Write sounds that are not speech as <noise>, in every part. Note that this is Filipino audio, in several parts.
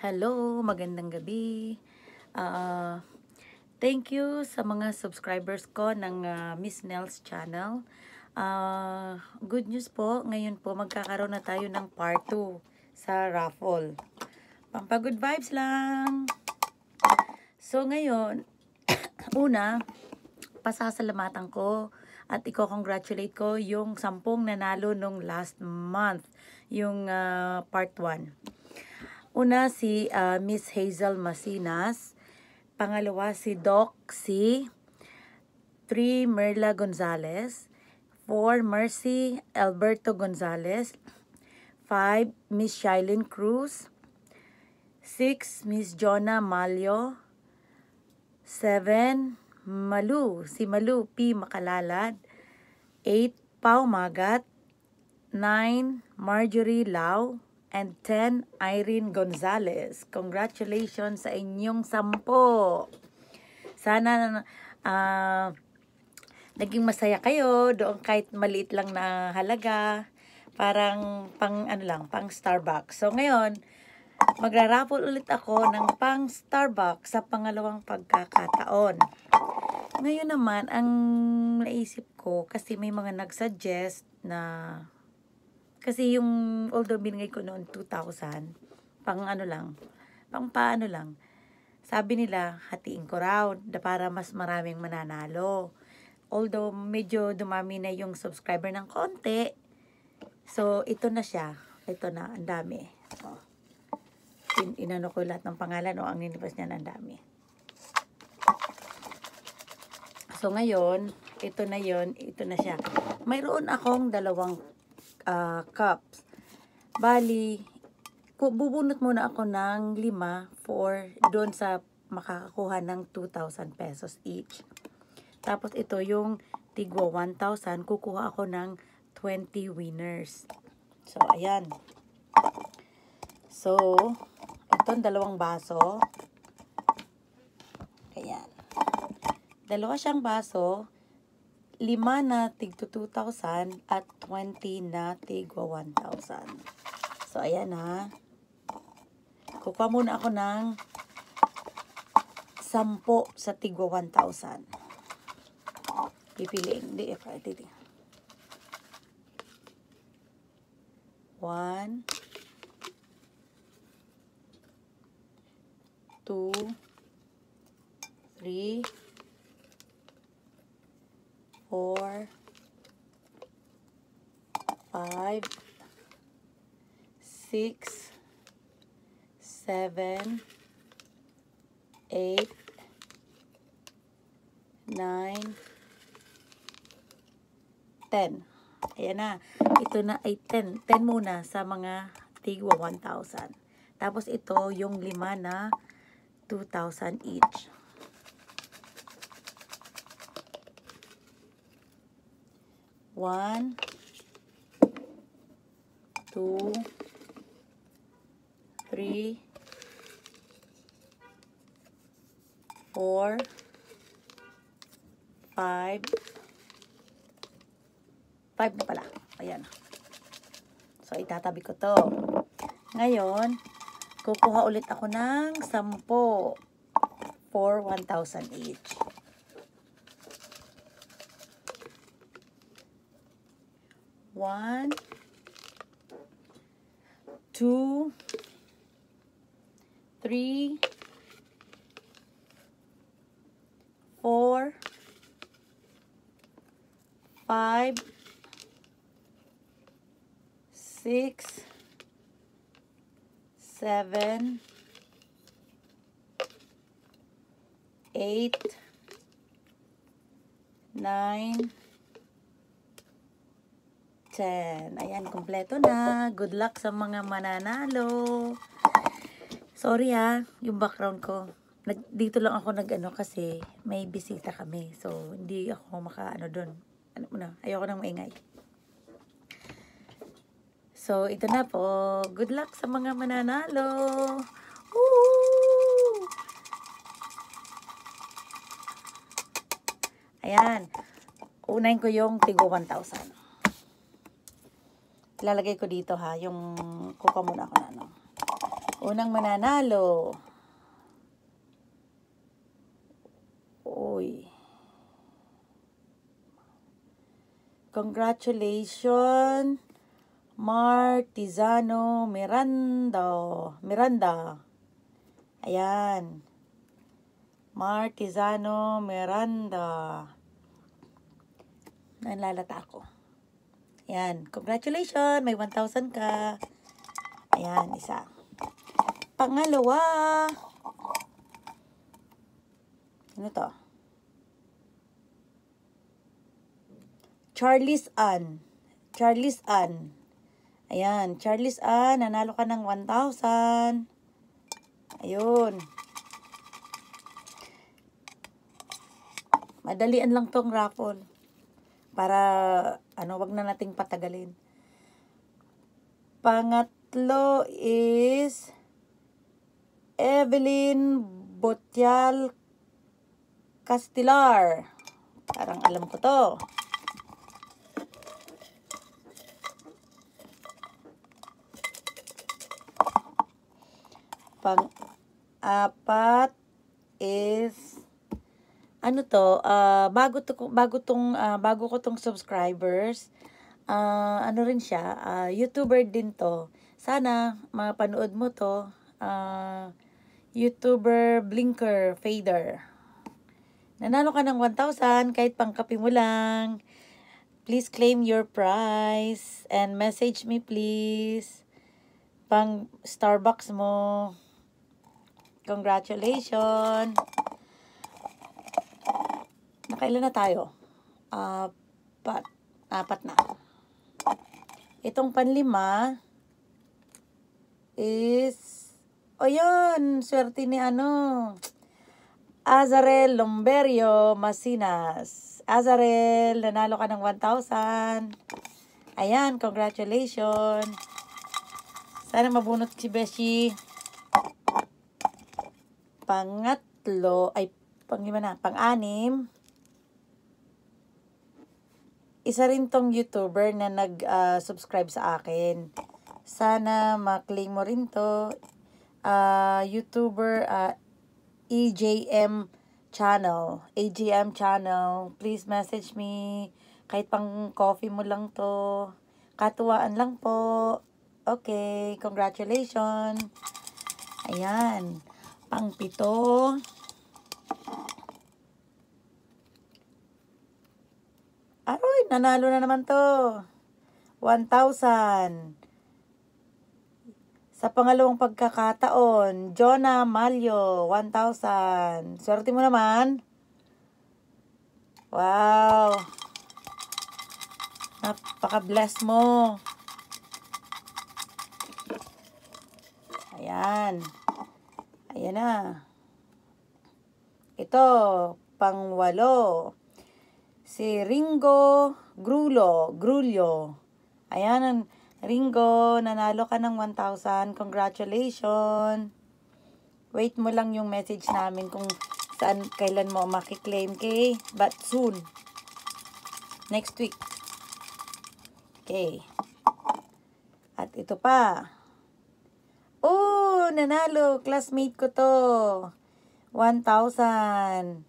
Hello, magandang gabi. Uh, thank you sa mga subscribers ko ng uh, Miss Nell's channel. Uh, good news po, ngayon po magkakaroon na tayo ng part 2 sa raffle. Pampagood vibes lang! So ngayon, <coughs> una, pasasalamatan ko at i-congratulate ko yung sampung nanalo nung last month, yung uh, part 1. Una si uh, Miss Hazel Masinas, pangalawa si Doc C, 3 Merla Gonzalez, 4 Mercy Alberto Gonzalez, 5 Miss Shailene Cruz, 6 Miss Jonna Malio, 7 Malu, si Malu P. Makalalad, 8 Pau Magat, 9 Marjorie Lau, and 10 Irene Gonzalez. Congratulations sa inyong sampo. Sana uh, naging masaya kayo doon kahit maliit lang na halaga. Parang pang ano lang, pang Starbucks. So ngayon, magrarapol ulit ako ng pang Starbucks sa pangalawang pagkakataon. Ngayon naman, ang naisip ko, kasi may mga nagsuggest na kasi yung although binigay ko noon 2,000, pang ano lang, pang paano lang. Sabi nila, hatiin ko raw para mas maraming mananalo. Although medyo dumami na yung subscriber ng konti. So, ito na siya. Ito na, ang dami. Oh. In inano ko lahat ng pangalan o oh, ang nilipas niya ang dami. So, ngayon, ito na yon ito na siya. Mayroon akong dalawang uh, cups. Bali, bubunot muna ako ng lima for doon sa makakakuha ng 2,000 pesos each. Tapos ito yung tigwa 1,000, kukuha ako ng 20 winners. So, ayan. So, itong dalawang baso. Ayan. Dalawa siyang baso lima na tig 2,000 at 20 na tig 1,000. So, ayan ha. Kukuha muna ako ng 10 sa tig 1,000. Pipiliin. Hindi, I titig. 1 2 3 four, five, six, seven, eight, nine, ten. Ayan na. Ito na ay ten. Ten muna sa mga tigwa 1,000. Tapos ito yung lima na 2,000 each. One, two, three, four, five, five na pala. Ayan. So, itatabi ko to. Ngayon, kukuha ulit ako ng sampo for 1,000 each. one, two, three, four, five, six, seven, eight, nine, kitchen. Ayan, kompleto na. Good luck sa mga mananalo. Sorry ha, yung background ko. Nag, dito lang ako nag-ano kasi may bisita kami. So, hindi ako maka-ano doon. Ano muna, ayoko nang maingay. So, ito na po. Good luck sa mga mananalo. Woo! Ayan. Unahin ko yung tigo 1,000. Ilalagay ko dito ha, yung kuka muna ako na ano. Unang mananalo. Uy. Congratulations, Martizano Miranda. Miranda. Ayan. Martizano Miranda. Nanlalata ako. Ayan. Congratulations! May 1,000 ka. Ayan, isa. Pangalawa. Ano to? Charlie's Ann. Charlie's Ann. Ayan. Charlie's Ann, nanalo ka ng 1,000. Ayun. Madalian lang tong raffle para ano, wag na nating patagalin. Pangatlo is Evelyn Botial Castilar. Parang alam ko to. Pang-apat is ano to, uh, bago to bago tong uh, bago ko tong subscribers. Uh, ano rin siya, uh, YouTuber din to. Sana mapanood mo to. Uh, YouTuber Blinker Fader. Nanalo ka ng 1,000 kahit pangkapi mo lang. Please claim your prize and message me please. Pang Starbucks mo. Congratulations! Nakailan na tayo? Apat. Apat na. Itong panlima is... O oh yun, swerte ni ano... Azarel Lomberio Masinas. Azarel, nanalo ka ng 1,000. Ayan, congratulations. Sana mabunot si Beshi. Pangatlo, ay panglima na, pang-anim isa rin tong YouTuber na nag-subscribe ah, uh, sa akin. Sana makling mo rin to. Uh, YouTuber uh, ah, EJM channel. AJM e channel. Please message me. Kahit pang coffee mo lang to. Katuwaan lang po. Okay, congratulations. Ayan. Pang pito. nanalo na naman to. 1,000. Sa pangalawang pagkakataon, Jonah Malyo, 1,000. Swerte mo naman. Wow. Napaka-bless mo. Ayan. Ayan na. Ito, pangwalo si Ringo Grulo, Grulio. Ayan, Ringo, nanalo ka ng 1,000. Congratulations! Wait mo lang yung message namin kung saan, kailan mo makiklaim kay. But soon. Next week. Okay. At ito pa. Oh, nanalo. Classmate ko to. 1,000.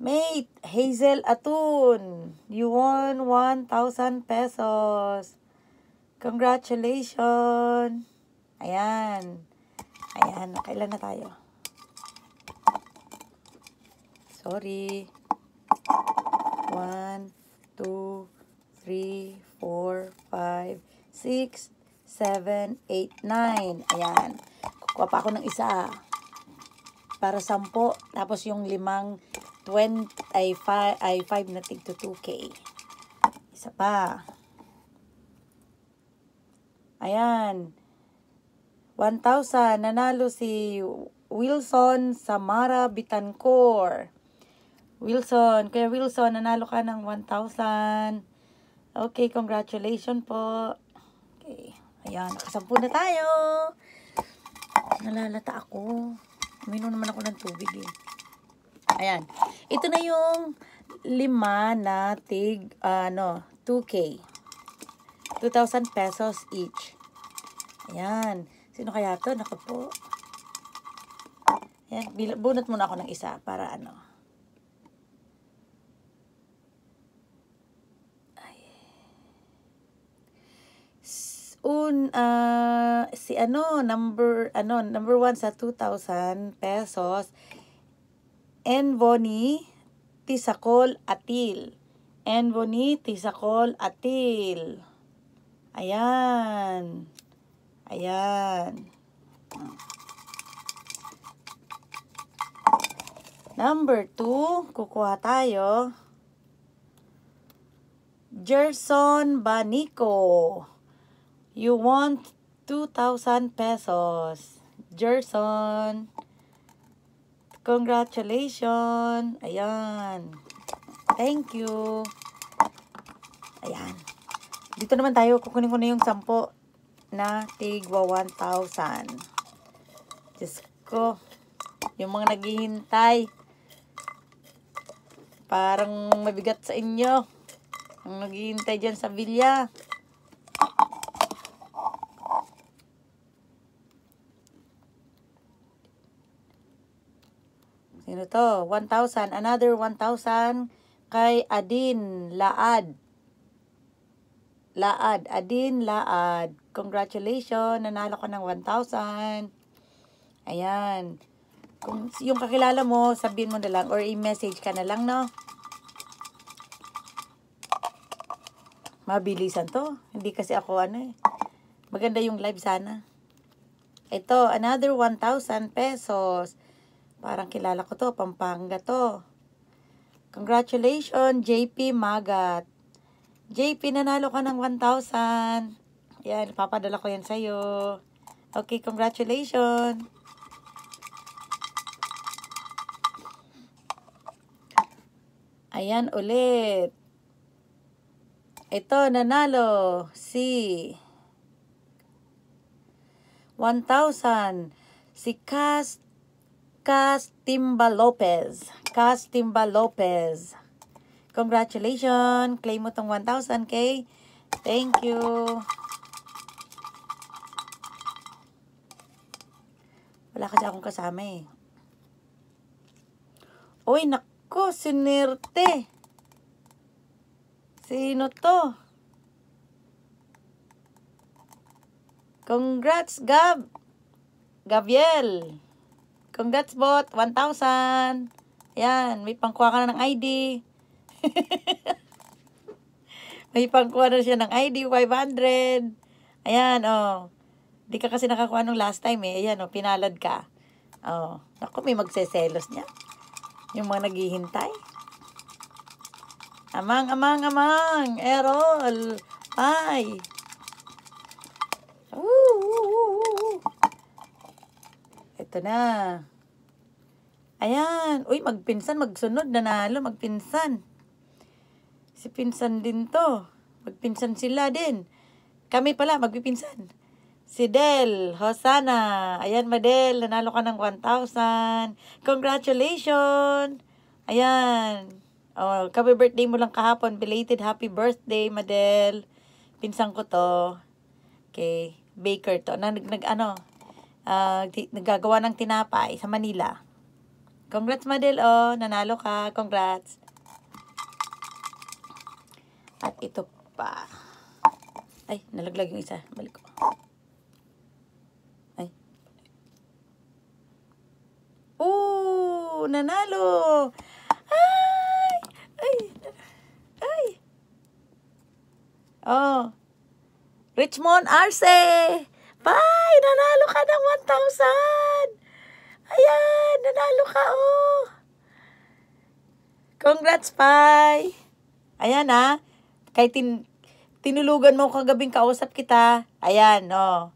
Mate, Hazel Atun, you won 1,000 pesos. Congratulations. Ayan. Ayan, kailan na tayo? Sorry. 1, 2, 3, 4, 5, 6, 7, 8, 9. Ayan. Kukuha pa ako ng isa. Ah. Para sampo. Tapos yung limang 20, ay, 5, ay 5 na to 2K. Isa pa. Ayan. 1,000. Nanalo si Wilson Samara Bitancor. Wilson, Kuya Wilson, nanalo ka ng 1,000. Okay, congratulations po. Okay. Ayan, nakasampu na tayo. Nalalata ako. Uminom naman ako ng tubig eh. Ayan. Ito na yung lima na tig, ano, uh, 2K. 2,000 pesos each. Ayan. Sino kaya to? Naku po. Ayan. Bunot muna ako ng isa para ano. Ay. Un, uh, si ano, number, ano, number 1 sa 2,000 pesos Envoni Tisakol Atil. Envoni Tisakol Atil. Ayan. Ayan. Number 2, kukuha tayo. Gerson Banico. You want 2,000 pesos. Gerson. Gerson. Congratulations! Ayan. Thank you. Ayan. Dito naman tayo. Kukunin ko na yung sampo na tigwa 1,000. Diyos ko. Yung mga naghihintay. Parang mabigat sa inyo. Ang naghihintay dyan sa bilya. Sino to? 1,000. Another 1,000 kay Adin Laad. Laad. Adin Laad. Congratulations. Nanalo ka ng 1,000. Ayan. Kung yung kakilala mo, sabihin mo na lang or i-message ka na lang, no? Mabilisan to. Hindi kasi ako ano eh. Maganda yung live sana. Ito, another 1,000 pesos. Parang kilala ko to, Pampanga to. Congratulations, JP Magat. JP, nanalo ka ng 1,000. Yan, papadala ko yan sa'yo. Okay, congratulations. Ayan ulit. Ito, nanalo si 1,000 si Cast Castimba Lopez. Castimba Lopez. Congratulations! Claim mo tong 1,000K. Thank you! Wala kasi akong kasama eh. Uy, nako! Sinerte! Sino to? Congrats, Gab! Gabriel! Congrats, bot. 1,000. Ayan. May pangkuha ka na ng ID. <laughs> may pangkuha na siya ng ID. 500. Ayan, oh. Hindi ka kasi nakakuha nung last time, eh. Ayan, oh. Pinalad ka. Oh. Ako, may magseselos niya. Yung mga naghihintay. Amang, amang, amang. Errol. Bye. Ito na. Ayan. Uy, magpinsan, magsunod. Nanalo, magpinsan. Si pinsan din to. Magpinsan sila din. Kami pala, magpipinsan. Si Del, Hosana. Ayan, Madel, nanalo ka ng 1,000. Congratulations! Ayan. Oh, happy birthday mo lang kahapon. Belated happy birthday, Madel. Pinsan ko to. Okay. Baker to. Nag, nag ano, uh, nagagawa ng tinapay sa Manila. Congrats, Madel. Oh, nanalo ka. Congrats. At ito pa. Ay, nalaglag yung isa. Balik ko. Ay. Oo, nanalo. Ay! Ay! Ay! Oh. Richmond Arce! Pai, nanalo ka ng 1,000! Ayan, nanalo ka, oh! Congrats, Pai! Ayan, ha? Kay tin tinulugan mo kagabing kausap kita. Ayan, oh.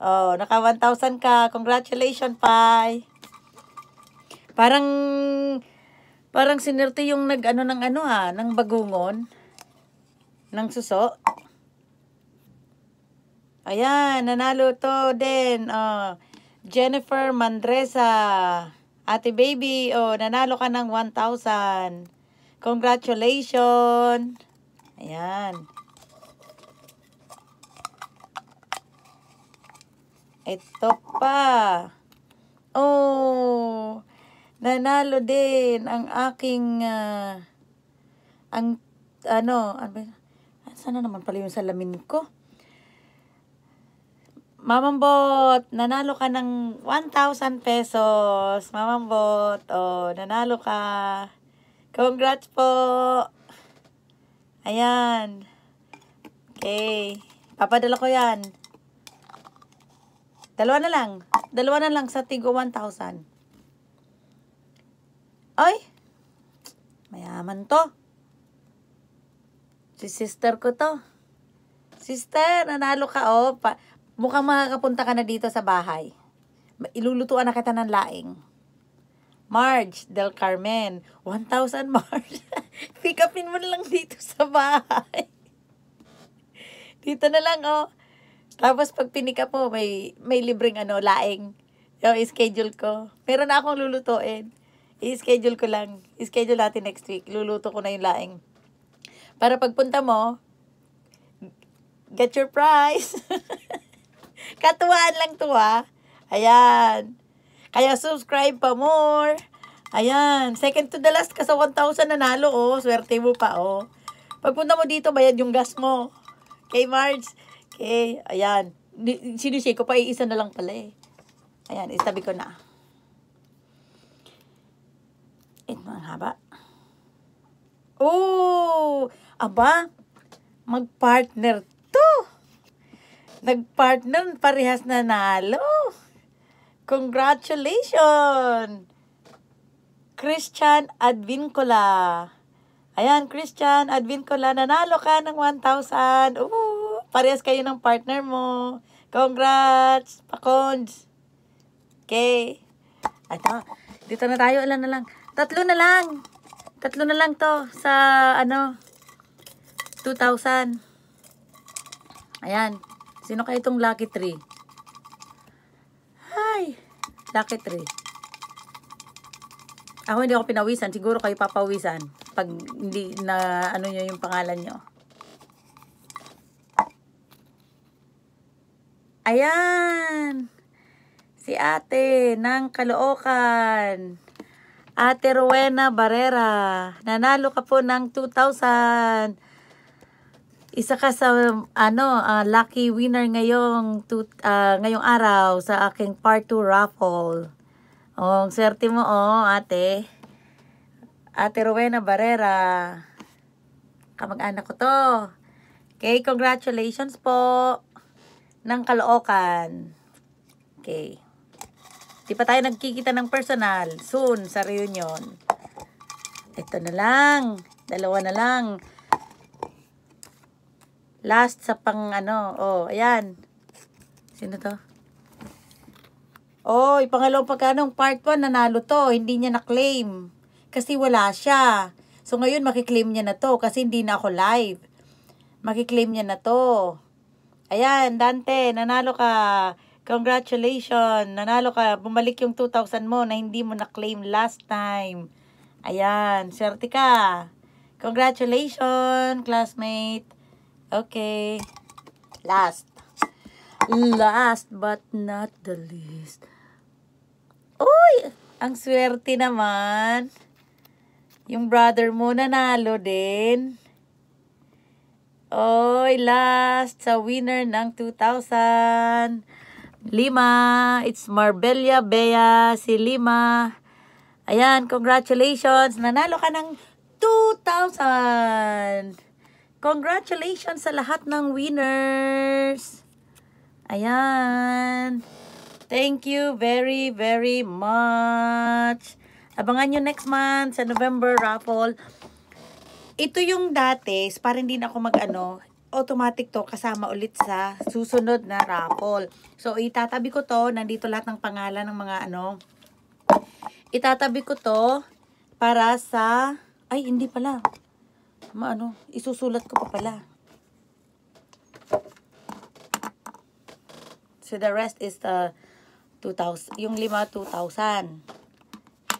Oh, naka 1,000 ka. Congratulations, Pai! Parang, parang sinerte yung nag-ano ng ano, ha? Ah, ng bagungon. Ng suso. Ayan, nanalo to din. Oh, Jennifer Mandresa. Ate baby, oh, nanalo ka ng 1,000. Congratulations. Ayan. Ito pa. Oh, nanalo din ang aking uh, ang ano, ano, sana naman pala yung salamin ko. Mamambot, nanalo ka ng 1,000 pesos. Mamambot, oh, nanalo ka. Congrats po. Ayan. Okay. Papadala ko yan. Dalawa na lang. Dalawa na lang sa Tigo 1,000. Ay! Mayaman to. Si sister ko to. Sister, nanalo ka. Oh, pa Mukhang makakapunta ka na dito sa bahay. Ilulutuan na kita ng laing. Marge Del Carmen. 1,000 Marge. <laughs> Pick upin mo na lang dito sa bahay. dito na lang, oh. Tapos pag pinika po, may, may libreng ano, laing. Yung oh, schedule ko. Meron na akong lulutuin. I-schedule ko lang. I-schedule natin next week. Luluto ko na yung laing. Para pagpunta mo, get your prize. <laughs> Katuwaan lang to ha. Ayan. Kaya subscribe pa more. Ayan. Second to the last ka sa 1,000 nanalo oh. Swerte mo pa oh. Pagpunta mo dito, bayad yung gas mo. Okay, Marge? Okay, ayan. Sinushay ko pa, iisa eh, na lang pala eh. Ayan, istabi ko na. Ito ang haba. Oh! Aba, mag-partner nagpartner parehas na nanalo. Congratulations! Christian Advincola. Ayan, Christian Advincola, nanalo ka ng 1,000. Oo, parehas kayo ng partner mo. Congrats, pakons. Okay. Ito, dito na tayo, alam na lang. Tatlo na lang. Tatlo na lang to sa, ano, 2,000. Ayan. Sino kaya itong lucky 3? Hi! Lucky 3. Ako hindi ako pinawisan. Siguro kayo papawisan. Pag hindi na ano nyo yung pangalan nyo. Ayan! Si ate ng Kaloocan. Ate Rowena Barrera. Nanalo ka po ng 2,000 isa ka sa ano uh, lucky winner ngayong to, uh, ah, ngayong araw sa aking part 2 raffle. Oh, ang swerte mo oh, ate. Ate Rowena Barrera. Kamag-anak ko to. Okay, congratulations po ng Caloocan. Okay. Di pa tayo nagkikita ng personal. Soon, sa reunion. Ito na lang. Dalawa na lang. Last sa pang ano. Oh, ayan. Sino to? Oh, ipangalawang pagkanong part 1, nanalo to. Hindi niya na-claim. Kasi wala siya. So, ngayon, makiklaim niya na to. Kasi hindi na ako live. Makiklaim niya na to. Ayan, Dante, nanalo ka. Congratulations. Nanalo ka. Bumalik yung 2,000 mo na hindi mo na-claim last time. Ayan, swerte ka. Congratulations, classmate. Okay. Last. Last but not the least. Uy! Ang swerte naman. Yung brother mo nanalo din. Oy, last sa winner ng 2000. Lima. It's Marbella Bea. Si Lima. Ayan, congratulations. Nanalo ka ng 2,000. Congratulations sa lahat ng winners! Ayan. Thank you very, very much. Abangan nyo next month sa November raffle. Ito yung dati, para hindi na ako mag-ano, automatic to kasama ulit sa susunod na raffle. So, itatabi ko to. Nandito lahat ng pangalan ng mga ano. Itatabi ko to para sa... Ay, hindi pala maano, isusulat ko pa pala. So, the rest is the 2,000. Yung lima, 2,000.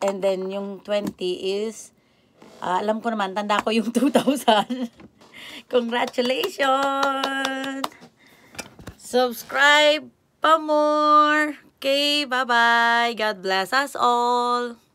And then, yung 20 is, uh, alam ko naman, tanda ko yung 2,000. <laughs> Congratulations! Subscribe pa more! Okay, bye-bye. God bless us all.